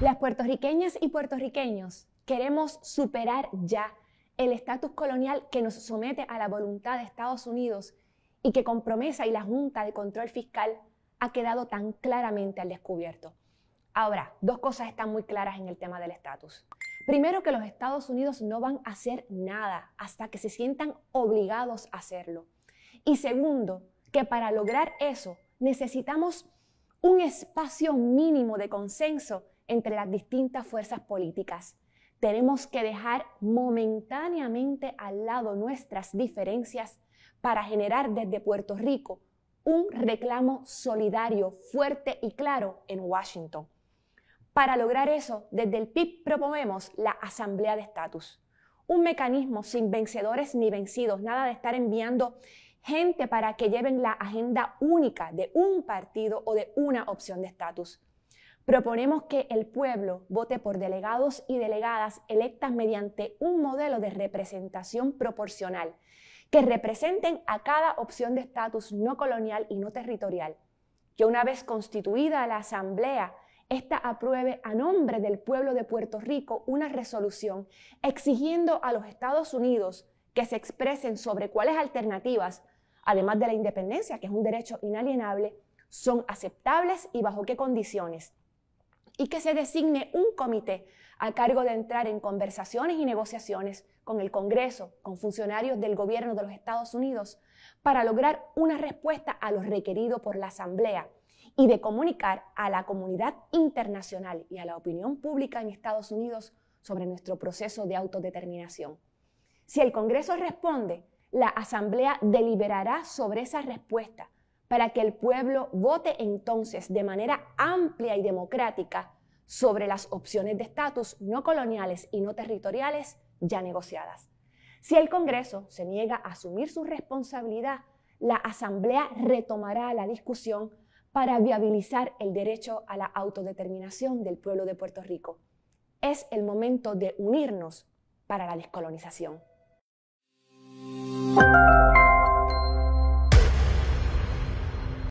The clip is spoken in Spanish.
Las puertorriqueñas y puertorriqueños queremos superar ya el estatus colonial que nos somete a la voluntad de Estados Unidos y que con promesa y la Junta de Control Fiscal ha quedado tan claramente al descubierto. Ahora, dos cosas están muy claras en el tema del estatus. Primero, que los Estados Unidos no van a hacer nada hasta que se sientan obligados a hacerlo. Y segundo, que para lograr eso necesitamos un espacio mínimo de consenso entre las distintas fuerzas políticas. Tenemos que dejar momentáneamente al lado nuestras diferencias para generar desde Puerto Rico un reclamo solidario, fuerte y claro en Washington. Para lograr eso, desde el PIB proponemos la Asamblea de Estatus, un mecanismo sin vencedores ni vencidos, nada de estar enviando gente para que lleven la agenda única de un partido o de una opción de estatus. Proponemos que el pueblo vote por delegados y delegadas electas mediante un modelo de representación proporcional, que representen a cada opción de estatus no colonial y no territorial, que una vez constituida la Asamblea, ésta apruebe a nombre del pueblo de Puerto Rico una resolución exigiendo a los Estados Unidos que se expresen sobre cuáles alternativas, además de la independencia, que es un derecho inalienable, son aceptables y bajo qué condiciones y que se designe un comité a cargo de entrar en conversaciones y negociaciones con el Congreso, con funcionarios del gobierno de los Estados Unidos, para lograr una respuesta a lo requerido por la Asamblea y de comunicar a la comunidad internacional y a la opinión pública en Estados Unidos sobre nuestro proceso de autodeterminación. Si el Congreso responde, la Asamblea deliberará sobre esa respuesta para que el pueblo vote entonces de manera amplia y democrática sobre las opciones de estatus no coloniales y no territoriales ya negociadas. Si el Congreso se niega a asumir su responsabilidad, la Asamblea retomará la discusión para viabilizar el derecho a la autodeterminación del pueblo de Puerto Rico. Es el momento de unirnos para la descolonización.